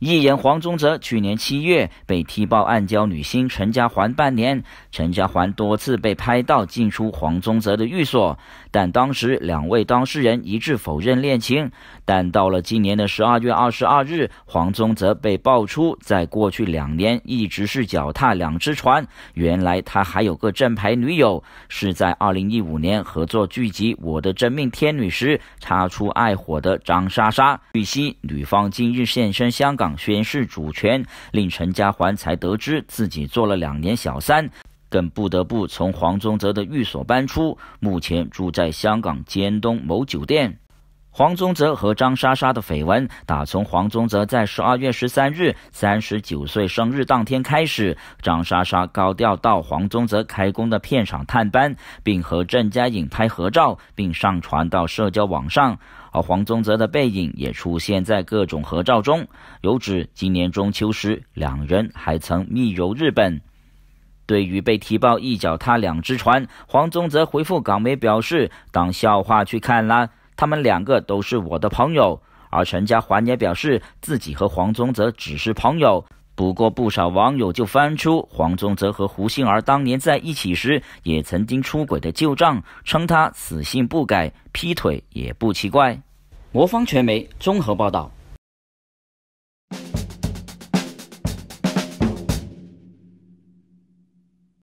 艺人黄宗泽去年七月被踢爆暗交女星陈家环半年，陈家环多次被拍到进出黄宗泽的寓所，但当时两位当事人一致否认恋情。但到了今年的十二月二十二日，黄宗泽被爆出在过去两年一直是脚踏两只船，原来他还有个正牌女友，是在二零一五年合作剧集《我的真命天女》时擦出爱火的张莎莎。据悉，女方今日现身香港。宣誓主权，令陈家桓才得知自己做了两年小三，更不得不从黄宗泽的寓所搬出，目前住在香港尖东某酒店。黄宗泽和张莎莎的绯闻，打从黄宗泽在十二月十三日三十九岁生日当天开始，张莎莎高调到黄宗泽开工的片场探班，并和郑嘉颖拍合照，并上传到社交网上。而黄宗泽的背影也出现在各种合照中，有指今年中秋时两人还曾密游日本。对于被踢爆一脚踏两只船，黄宗泽回复港媒表示：“当笑话去看了，他们两个都是我的朋友。”而陈家环也表示自己和黄宗泽只是朋友。不过，不少网友就翻出黄宗泽和胡杏儿当年在一起时也曾经出轨的旧账，称他死性不改，劈腿也不奇怪。魔方传媒综合报道。